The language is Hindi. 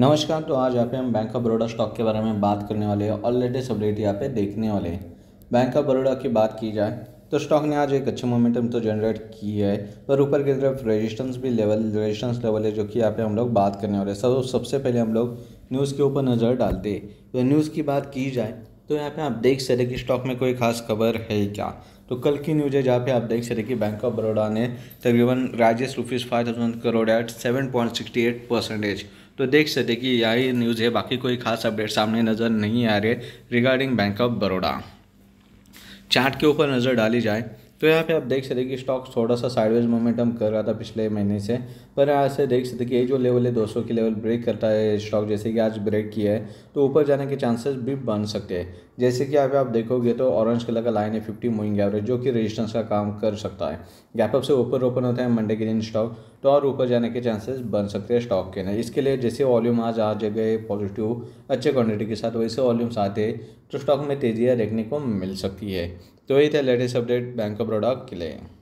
नमस्कार तो आज यहाँ पे हम बैंक ऑफ बड़ौदा स्टॉक के बारे में बात करने वाले हैं और लेटेस्ट अपडेट यहाँ पे देखने वाले हैं बैंक ऑफ बड़ौदा की बात की जाए तो स्टॉक ने आज एक अच्छे मोमेंटम तो जनरेट की है और ऊपर की तरफ रेजिस्टेंस भी लेवल रेजिस्टेंस लेवल है जो कि यहाँ पे हम लोग बात करने वाले हैं सब सबसे पहले हम लोग न्यूज़ के ऊपर नज़र डालते तो न्यूज़ की बात की जाए तो यहाँ पे आप देख सकते कि स्टॉक में कोई खास खबर है क्या तो कल की न्यूज है जहाँ पे आप देख सकते कि बैंक ऑफ बड़ौदा ने तकरीबन राजेश rupees five thousand crore eight seven point sixty eight percentage तो देख सकते कि यही न्यूज़ है बाकी कोई खास अपडेट सामने नज़र नहीं आ रहे regarding bank of Baroda chart के ऊपर नज़र डाली जाए तो यहाँ पे आप देख सकते कि स्टॉक थोड़ा सा साइडवेज मोमेंटम कर रहा था पिछले महीने से पर यहाँ से देख सकते कि ये जो लेवल है 200 की लेवल ब्रेक करता है स्टॉक जैसे कि आज ब्रेक किया है तो ऊपर जाने के चांसेस भी बन सकते हैं जैसे कि यहाँ पे आप देखोगे तो ऑरेंज कलर का लाइन है फिफ्टी मूविंग एवरेज जो कि रजिस्टेंस का काम कर सकता है गैपअप से ऊपर ओपन होता है मंडे के दिन स्टॉक तो और ऊपर जाने के चांसेस बन सकते हैं स्टॉक के ना इसके लिए जैसे वॉल्यूम आज आ जाए पॉजिटिव अच्छे क्वान्टिटी के साथ वैसे वॉल्यूम्स आते हैं तो स्टॉक में तेज़ियाँ देखने को मिल सकती है तो यही था latest update bank of product के लिए